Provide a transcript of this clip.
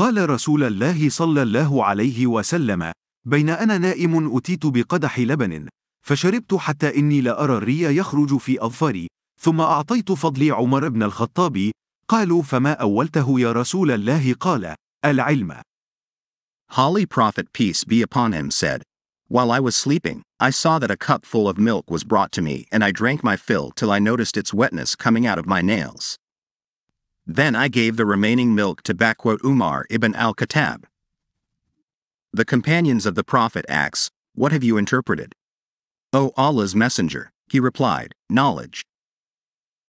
قال رسول الله صلى الله عليه وسلم بين أنا نائم أتيت بقدح لبن فشربت حتى إني لأرى الري يخرج في أظفاري ثم أعطيت فضلي عمر بن الخطاب قالوا فما أولته يا رسول الله قال العلم Holy Prophet peace be upon him said While I was sleeping, I saw that a cup full of milk was brought to me, and I drank my fill till I noticed its wetness coming out of my nails. Then I gave the remaining milk to Bakwat Umar ibn al-Khattab. The companions of the Prophet acts, What have you interpreted? O Allah's Messenger, he replied, Knowledge.